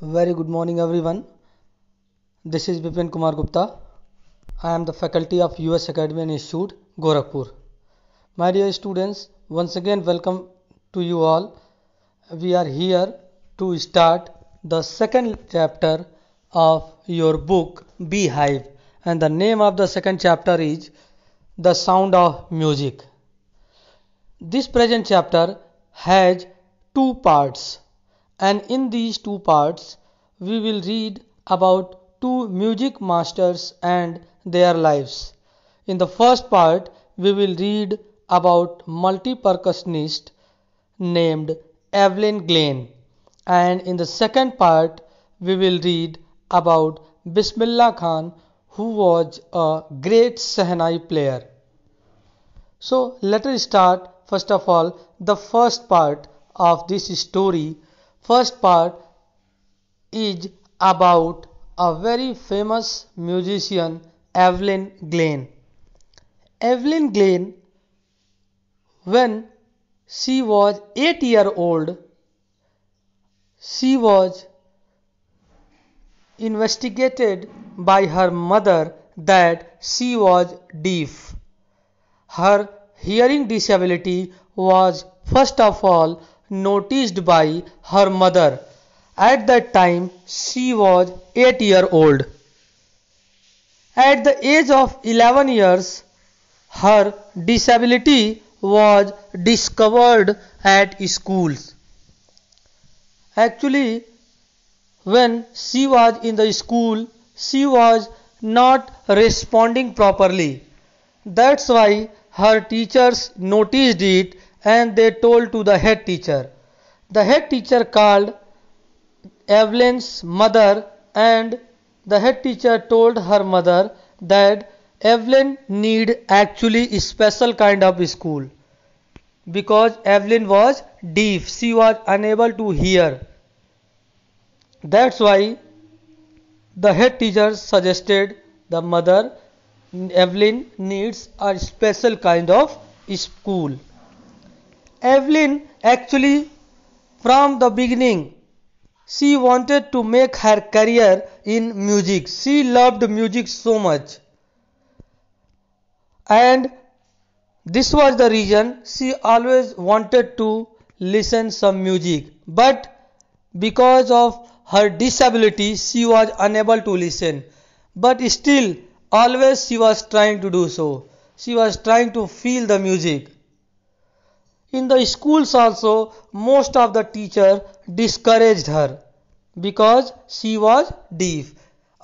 Very good morning everyone. This is Vipin Kumar Gupta. I am the faculty of US Academy and Institute, Gorakhpur. My dear students, once again welcome to you all. We are here to start the second chapter of your book Beehive and the name of the second chapter is The Sound of Music. This present chapter has two parts and in these two parts we will read about two music masters and their lives. In the first part we will read about multi-percussionist named Evelyn Glenn and in the second part we will read about Bismillah Khan who was a great Sehnai player. So let us start first of all the first part of this story First part is about a very famous musician Evelyn Glenn. Evelyn Glenn when she was 8 year old she was investigated by her mother that she was deaf her hearing disability was first of all noticed by her mother. At that time, she was 8 year old. At the age of 11 years, her disability was discovered at schools. Actually, when she was in the school, she was not responding properly. That's why her teachers noticed it and they told to the head teacher. The head teacher called Evelyn's mother and the head teacher told her mother that Evelyn need actually a special kind of school because Evelyn was deaf. She was unable to hear. That's why the head teacher suggested the mother Evelyn needs a special kind of school. Evelyn actually from the beginning she wanted to make her career in music. She loved music so much. And this was the reason she always wanted to listen some music. But because of her disability, she was unable to listen. But still, always she was trying to do so. She was trying to feel the music. In the schools also, most of the teacher discouraged her because she was deaf.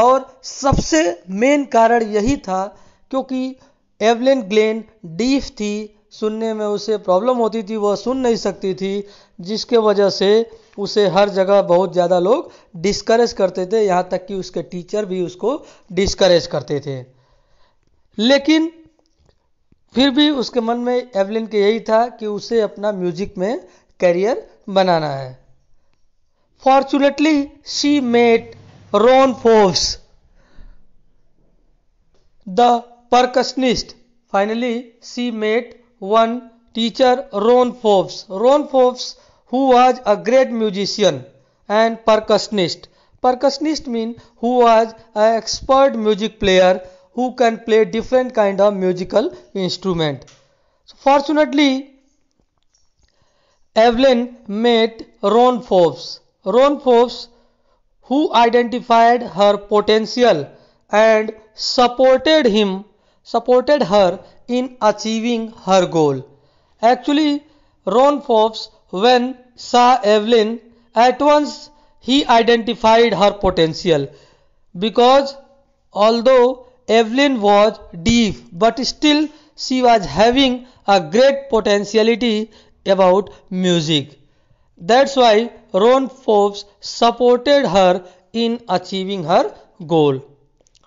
और सबसे main कारण यही था क्योंकि Evelyn Glenn deaf थी सुनने में उसे प्रॉब्लम होती थी वह सुन नहीं सकती थी जिसके वजह से उसे हर जगह बहुत ज़्यादा लोग डिस्करेज करते थे यहाँ तक कि उसके टीचर भी उसको डिस्करेज करते थे लेकिन फिर भी उसके मन में एवलिन के यही था कि उसे अपना म्यूजिक में करियर बनाना है fortunately she met Ron Forbes the percussionist finally she met one teacher Ron Forbes Ron Forbes who was a great musician and percussionist percussionist mean who was a expert music player who can play different kind of musical instrument. Fortunately, Evelyn met Ron Forbes. Ron Forbes who identified her potential and supported him supported her in achieving her goal. Actually, Ron Forbes when saw Evelyn at once he identified her potential because although Evelyn was deaf, but still she was having a great potentiality about music. That's why Ron Forbes supported her in achieving her goal.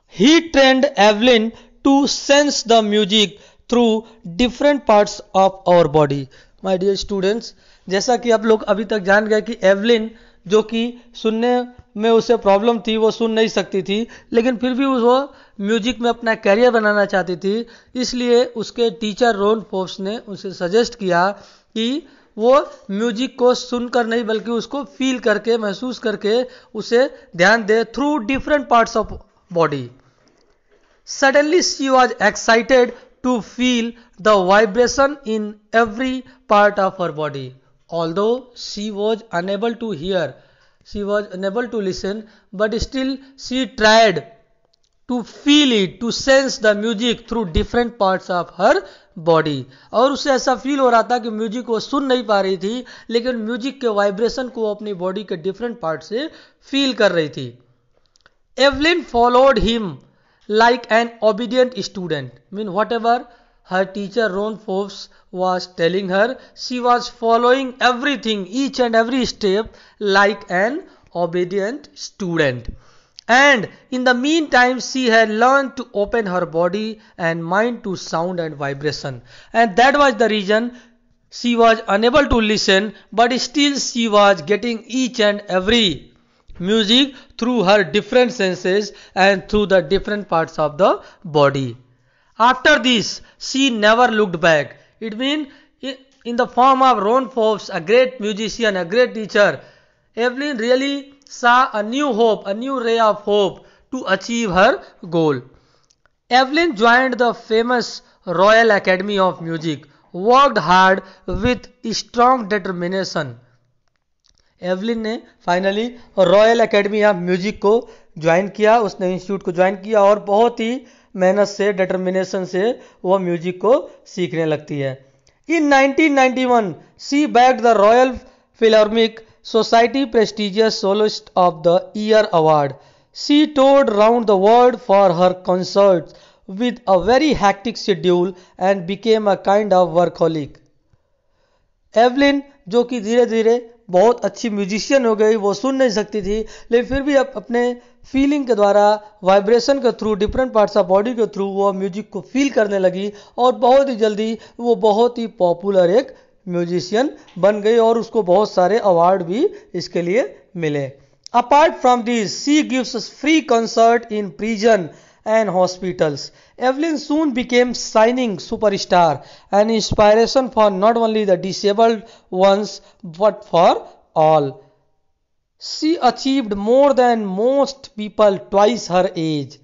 He trained Evelyn to sense the music through different parts of our body. My dear students, जैसा कि आप लोग अभी तक जान गए कि Evelyn जो कि सुनने में उसे प्रॉब्लम थी वो सुन नहीं सकती थी लेकिन फिर भी वो म्यूजिक में अपना कैरियर बनाना चाहती थी इसलिए उसके टीचर रोन फोर्स ने उसे सजेस्ट किया कि वो म्यूजिक को सुनकर नहीं बल्कि उसको फील करके महसूस करके उसे ध्यान दे through different parts of body suddenly she was excited to feel the vibration in every part of her body Although she was unable to hear, she was unable to listen, but still she tried to feel it, to sense the music through different parts of her body और उसे ऐसा feel हो रहा था कि music वो सुन नहीं पा रही थी लेकिन म्यूजिक के वाइब्रेशन को अपनी बॉडी के डिफरेंट पार्ट से फील कर रही थी Evelyn followed him like an obedient student mean whatever her teacher Ron Forbes was telling her she was following everything, each and every step, like an obedient student. And in the meantime, she had learned to open her body and mind to sound and vibration. And that was the reason she was unable to listen, but still she was getting each and every music through her different senses and through the different parts of the body. After this, she never looked back. It means in the form of Ron Forbes, a great musician, a great teacher, Evelyn really saw a new hope, a new ray of hope to achieve her goal. Evelyn joined the famous Royal Academy of Music, worked hard with strong determination. Evelyn ने finally Royal Academy of Music को join किया उसने institute को join किया और बहुत ही मेहनत से डिटर्मिनेशन से वह म्यूजिक को सीखने लगती है in 1991 she bagged the Royal Philharmonic Society prestigious soloist of the year award she toured round the world for her concerts with a very hectic schedule and became a kind of workaholic. Evelyn जो कि धीरे धीरे बहुत अच्छी musician हो गई वो सुन नहीं सकती थी लेकिन फिर भी आप अपने फीलिंग के द्वारा वाइब्रेशन के through different parts of body के थ्रू वो म्यूजिक को फील करने लगी और बहुत ही जल्दी वो बहुत ही पॉपुलर एक म्यूजिशियन बन गई और उसको बहुत सारे अवार्ड भी इसके लिए मिले apart from this she gives free concert in prison and hospitals Evelyn soon became shining superstar and inspiration for not only the disabled ones but for all. She achieved more than most people twice her age.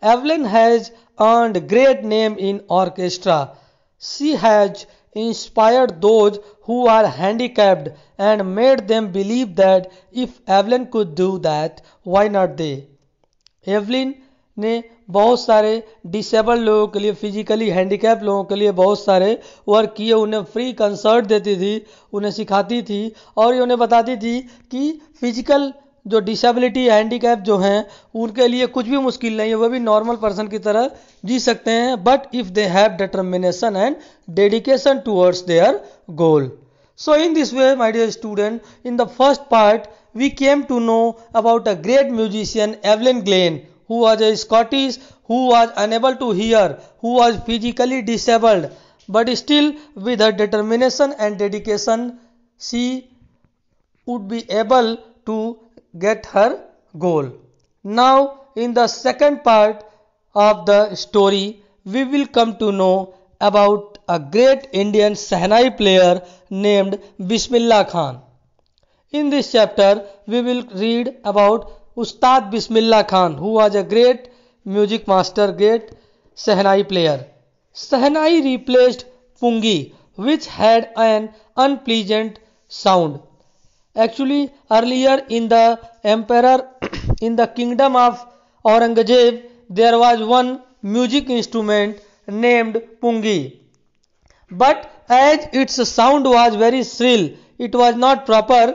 Evelyn has earned great name in orchestra. She has inspired those who are handicapped and made them believe that if Evelyn could do that, why not they? Evelyn ने बहुत सारे disable लोगों के लिए physically handicap लोगों के लिए बहुत सारे वर्क किए उन्हें फ्री कंसर्ट देती थी उन्हें सिखाती थी और ये उन्हें बताती थी कि फिजिकल जो डिसेबिलिटी हैंडीकैप जो हैं उनके लिए कुछ भी मुश्किल नहीं है वह भी नॉर्मल पर्सन की तरह जी सकते हैं but if they have determination and dedication towards their goal so in this way my dear student in the first part we came to know about a great musician Evelyn Glennie who was a Scottish, who was unable to hear, who was physically disabled, but still with her determination and dedication, she would be able to get her goal. Now, in the second part of the story, we will come to know about a great Indian Sahnai player named Bismillah Khan. In this chapter, we will read about Ustad Bismillah Khan who was a great music master great shehnai player shehnai replaced pungi which had an unpleasant sound actually earlier in the empire in the kingdom of Aurangzeb there was one music instrument named pungi but as its sound was very shrill it was not proper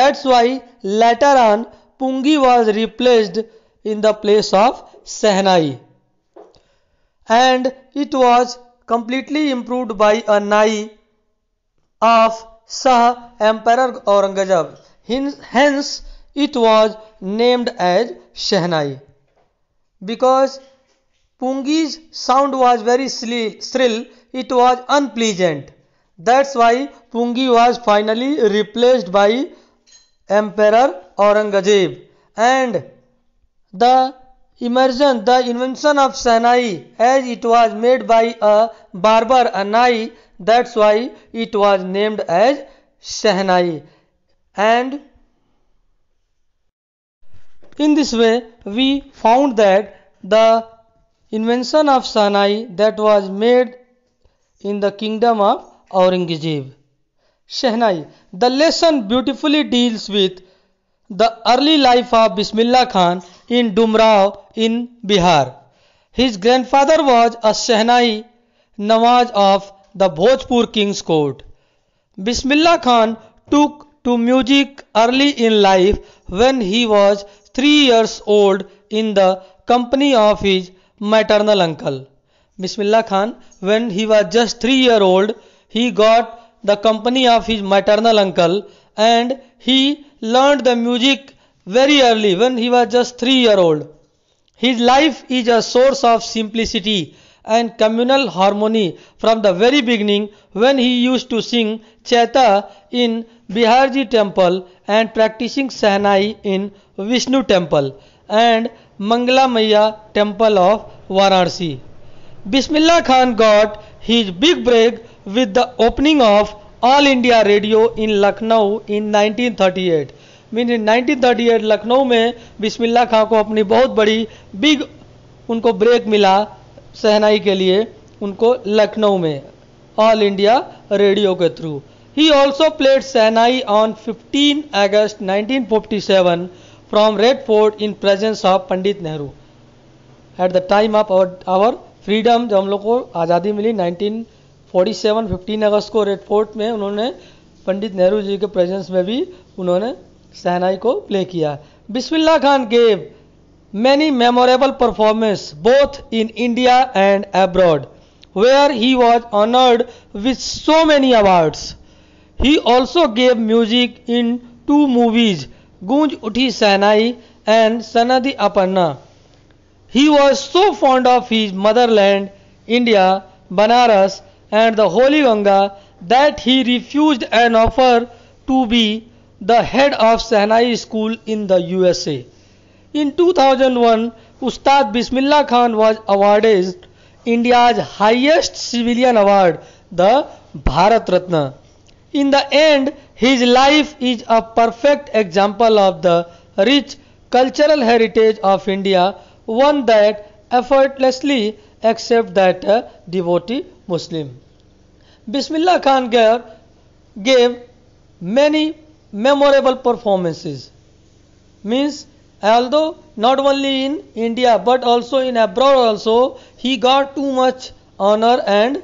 that's why later on Pungi was replaced in the place of Sehnai and it was completely improved by a Nai of Shah Emperor Aurangzeb. Hence, it was named as Shehnai because Pungi's sound was very shrill, it was unpleasant. That's why Pungi was finally replaced by Emperor Aurangzeb and the immersion, the invention of Sanai as it was made by a barber, a Nai, that's why it was named as Sahnai. And in this way, we found that the invention of Sahnai that was made in the kingdom of Aurangzeb. Shehnai. The lesson beautifully deals with the early life of Bismillah Khan in Dumrao in Bihar. His grandfather was a Shehnai Nawaz of the Bhojpur King's Court. Bismillah Khan took to music early in life when he was three years old in the company of his maternal uncle. Bismillah Khan, when he was just three year old, he got the company of his maternal uncle and he learned the music very early when he was just three year old. His life is a source of simplicity and communal harmony from the very beginning when he used to sing Chaita in Biharji temple and practicing Sahanai in Vishnu temple and Maya temple of Varanasi. Bismillah Khan got his big break with the opening of All India Radio in Lucknow in 1938 mean in 1938 Lucknow में बिस्मिल्ला खां को अपनी बहुत बड़ी big उनको break मिला सहनाई के लिए उनको लखनऊ में ऑल इंडिया रेडियो के थ्रू ही also played shehnai on 15 August 1957 seven from Red Fort in presence of Pandit Nehru at the time of our freedom जो हम लोग को आज़ादी मिली 19 सेवन फिफ्टीन अगस्त को रेड फोर्ट में उन्होंने पंडित नेहरू जी के प्रेजेंस में भी उन्होंने सहनाई को प्ले किया Bismillah Khan gave many memorable performance both in India and abroad where he was honoured with so many awards he also gave music in to movies Goonj Uthi Shehnai and Sanaadi Appanna he was so fond of his motherland India Banaras and the holy Ganga that he refused an offer to be the head of Sahnai school in the USA. In 2001, Ustad Bismillah Khan was awarded India's highest civilian award, the Bharat Ratna. In the end, his life is a perfect example of the rich cultural heritage of India, one that effortlessly except that a devotee Muslim. Bismillah Khan gave many memorable performances. Means, although not only in India but also in abroad also, he got too much honor and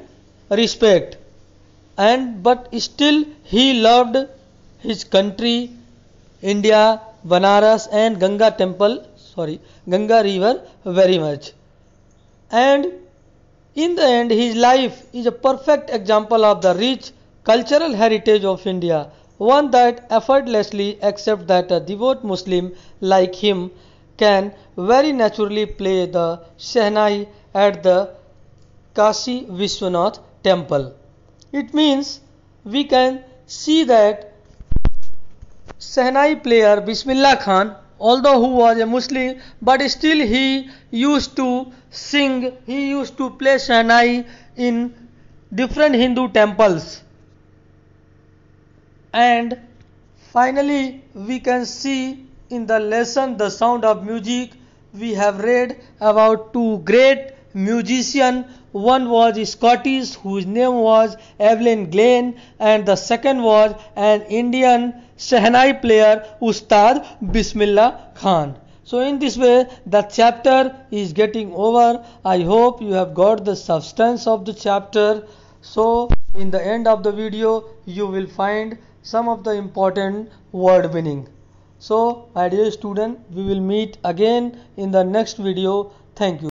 respect. And but still he loved his country, India, Banaras and Ganga temple, sorry, Ganga river very much and in the end his life is a perfect example of the rich cultural heritage of India, one that effortlessly accepts that a devout Muslim like him can very naturally play the Shehnai at the Kashi Vishwanath temple. It means we can see that Shehnai player Bismillah Khan although who was a Muslim, but still he used to sing, he used to play shanai in different Hindu temples. And finally, we can see in the lesson The Sound of Music, we have read about two great musician. One was Scottish, whose name was Evelyn Glenn, and the second was an Indian Shehnai player, Ustad Bismillah Khan. So, in this way, the chapter is getting over. I hope you have got the substance of the chapter. So, in the end of the video, you will find some of the important word meaning. So, my dear student, we will meet again in the next video. Thank you.